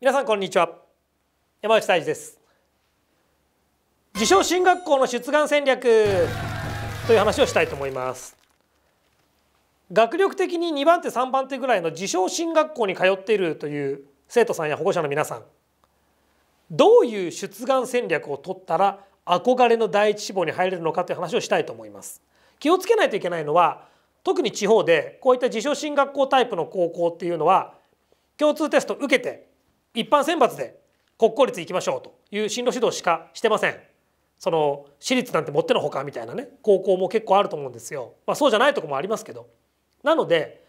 皆さんこんにちは山内大二です自称進学校の出願戦略という話をしたいと思います学力的に2番手3番手ぐらいの自称進学校に通っているという生徒さんや保護者の皆さんどういう出願戦略を取ったら憧れの第一志望に入れるのかという話をしたいと思います気をつけないといけないのは特に地方でこういった自称進学校タイプの高校っていうのは共通テスト受けて一般選抜で国公立行きましょうという進路指導しかしてませんその私立なんてもってのほかみたいなね高校も結構あると思うんですよ、まあ、そうじゃないとこもありますけどなので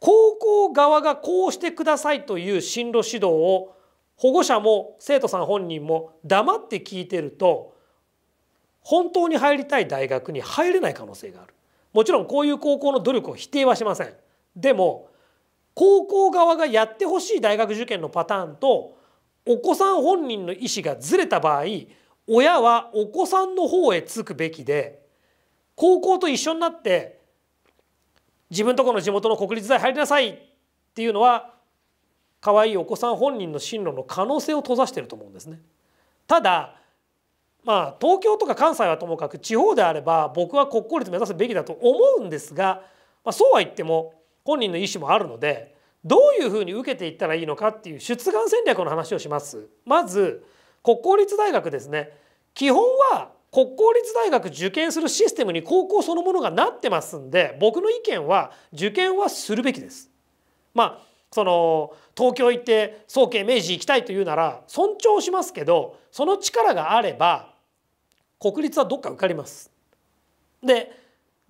高校側がこうしてくださいという進路指導を保護者も生徒さん本人も黙って聞いてると本当に入りたい大学に入れない可能性があるもちろんこういう高校の努力を否定はしませんでも高校側がやってほしい大学受験のパターンとお子さん本人の意思がずれた場合親はお子さんの方へつくべきで高校と一緒になって自分とこの地元の国立大入りなさいっていうのは可愛いお子さん本人の進路の可能性を閉ざしてると思うんですね。ただまあ東京とか関西はともかく地方であれば僕は国公立目指すべきだと思うんですが、まあ、そうは言っても本人の意思もあるのでどういうふうに受けていったらいいのかっていう出願戦略の話をします。まず国公立大学ですね基本は国公立大学受験するシステムに高校そのものがなってますんで僕の意見は受験はするべきです。まあその東京行って早慶明治行きたいというなら尊重しますけどその力があれば国立はどっか受かります。で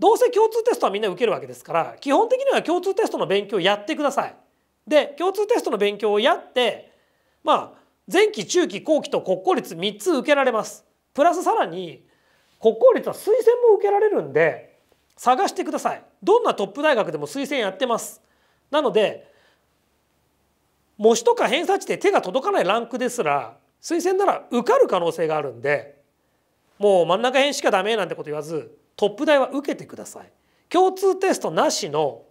どうせ共通テストはみんな受けるわけですから基本的には共通テストの勉強をやってください。で共通テストの勉強をやってまあ前期中期後期と国公立3つ受けられます。プラスさらに国公立は推薦も受けられるんで探してください。どんなトップ大学でも推薦やってます。なので模試とか偏差値で手が届かないランクですら推薦なら受かる可能性があるんでもう真ん中辺しかダメなんてこと言わずトップ大は受けてください共通テストなしの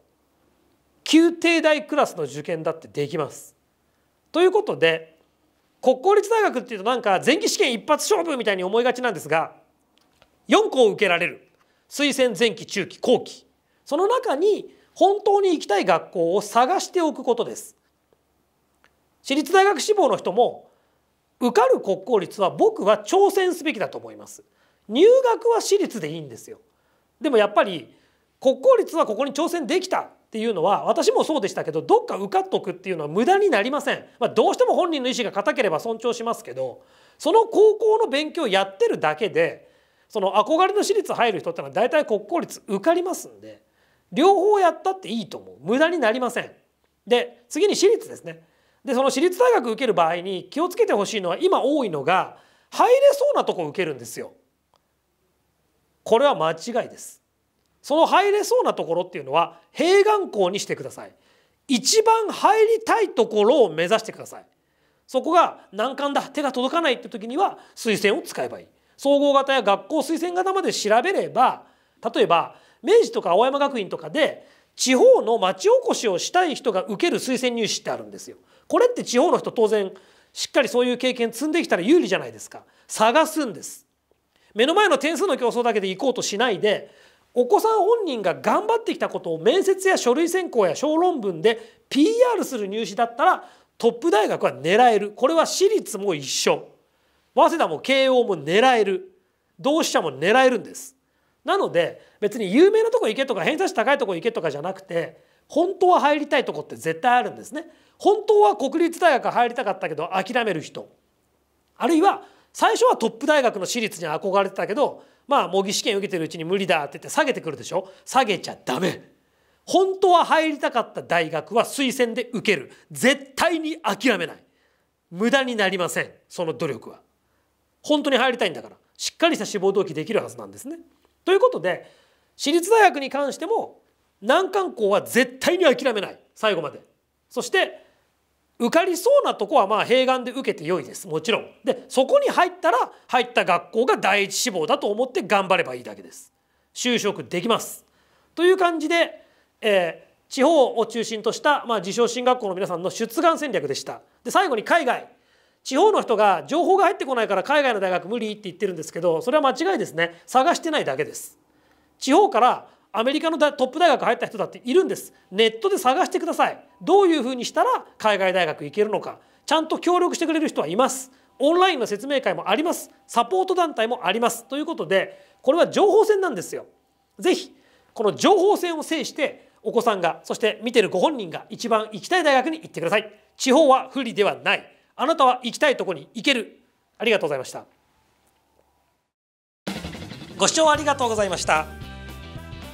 宮廷大クラスの受験だってできます。ということで国公立大学っていうとなんか前期試験一発勝負みたいに思いがちなんですが4校受けられる推薦前期中期後期その中に本当に行きたい学校を探しておくことです私立大学志望の人も受かる国公立は僕は挑戦すべきだと思います入学は私立でいいんですよ。でもやっぱり国公立はここに挑戦できたっていうのは私もそうでしたけどどっか受かっとくっていうのは無駄になりません、まあ、どうしても本人の意思が固ければ尊重しますけどその高校の勉強をやってるだけでその憧れの私立入る人ってのは大体国公立受かりますんで両方やったっていいと思う無駄になりませんで次に私立ですねでその私立大学受ける場合に気をつけてほしいのは今多いのが入れそうなとこ受けるんですよこれは間違いですその入れそうなところっていうのは併願校にしてください一番入りたいところを目指してくださいそこが難関だ手が届かないって時には推薦を使えばいい総合型や学校推薦型まで調べれば例えば明治とか青山学院とかで地方の町おこしをしたい人が受ける推薦入試ってあるんですよ。これって地方の人当然しっかりそういう経験積んできたら有利じゃないですか探すんです目の前の点数の競争だけで行こうとしないでお子さん本人が頑張ってきたことを面接や書類選考や小論文で PR する入試だったらトップ大学は狙えるこれは私立も一緒早稲田も慶応も狙える同志社も狙えるんですなので別に有名なとこ行けとか偏差値高いとこ行けとかじゃなくて本当は入りたいとこって絶対あるんですね本当は国立大学入りたかったけど諦める人あるいは最初はトップ大学の私立に憧れてたけどまあ模擬試験受けてるうちに無理だって言って下げてくるでしょ下げちゃダメ本当は入りたかった大学は推薦で受ける絶対に諦めない無駄になりませんその努力は本当に入りたいんだからしっかりした志望動機できるはずなんですねということで私立大学に関しても難関校は絶対に諦めない最後までそして受かりそうなとこはまあ併願で受けて良いですもちろんでそこに入ったら入った学校が第一志望だと思って頑張ればいいだけです就職できますという感じで、えー、地方を中心とした、まあ、自称進学校の皆さんの出願戦略でしたで最後に海外地方の人が情報が入ってこないから海外の大学無理って言ってるんですけどそれは間違いですね探してないだけです地方からアメリカのトップ大学入った人だっているんですネットで探してくださいどういうふうにしたら海外大学行けるのかちゃんと協力してくれる人はいますオンラインの説明会もありますサポート団体もありますということでこれは情報戦なんですよぜひこの情報戦を制してお子さんがそして見てるご本人が一番行きたい大学に行ってください地方は不利ではないあなたは行きたいとこに行けるありがとうございましたご視聴ありがとうございました